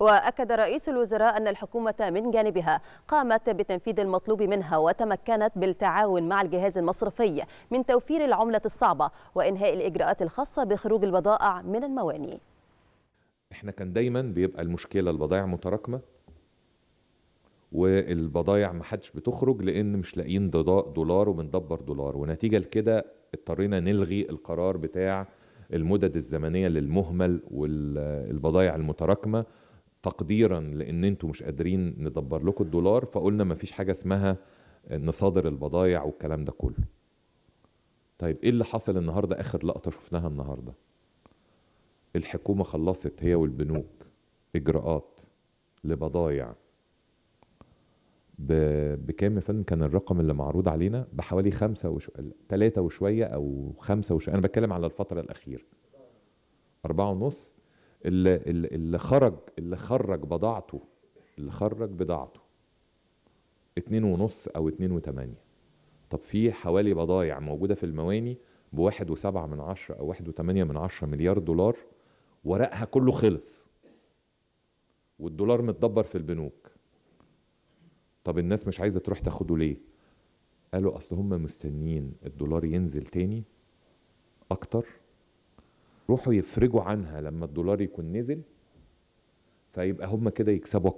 وأكد رئيس الوزراء أن الحكومة من جانبها قامت بتنفيذ المطلوب منها وتمكنت بالتعاون مع الجهاز المصرفي من توفير العملة الصعبة وإنهاء الإجراءات الخاصة بخروج البضائع من المواني احنا كان دايما بيبقى المشكلة البضائع متراكمة والبضايع ما حدش بتخرج لان مش لاقيين دولار وبندبر دولار ونتيجه لكده اضطرينا نلغي القرار بتاع المدد الزمنيه للمهمل والبضايع المتراكمه تقديرا لان انتوا مش قادرين ندبر لكم الدولار فقلنا ما فيش حاجه اسمها نصادر البضايع والكلام ده كله طيب ايه اللي حصل النهارده اخر لقطه شفناها النهارده الحكومه خلصت هي والبنوك اجراءات لبضايع بكام يا فندم كان الرقم اللي معروض علينا بحوالي خمسة وشو... تلاتة وشوية أو خمسة وشوية أنا بتكلم على الفترة الأخيرة أربعة ونص اللي, اللي خرج اللي خرج بضاعته اللي خرج بضاعته اتنين ونص او اتنين وتمانية طب في حوالي بضايع موجودة في المواني بواحد وسبعة من عشرة او واحد وتمانية من عشرة مليار دولار ورقها كله خلص والدولار متدبر في البنوك طب الناس مش عايزة تروح تاخده ليه قالوا اصل هم مستنيين الدولار ينزل تاني اكتر روحوا يفرجوا عنها لما الدولار يكون نزل فيبقى هم كده يكسبوا اكتر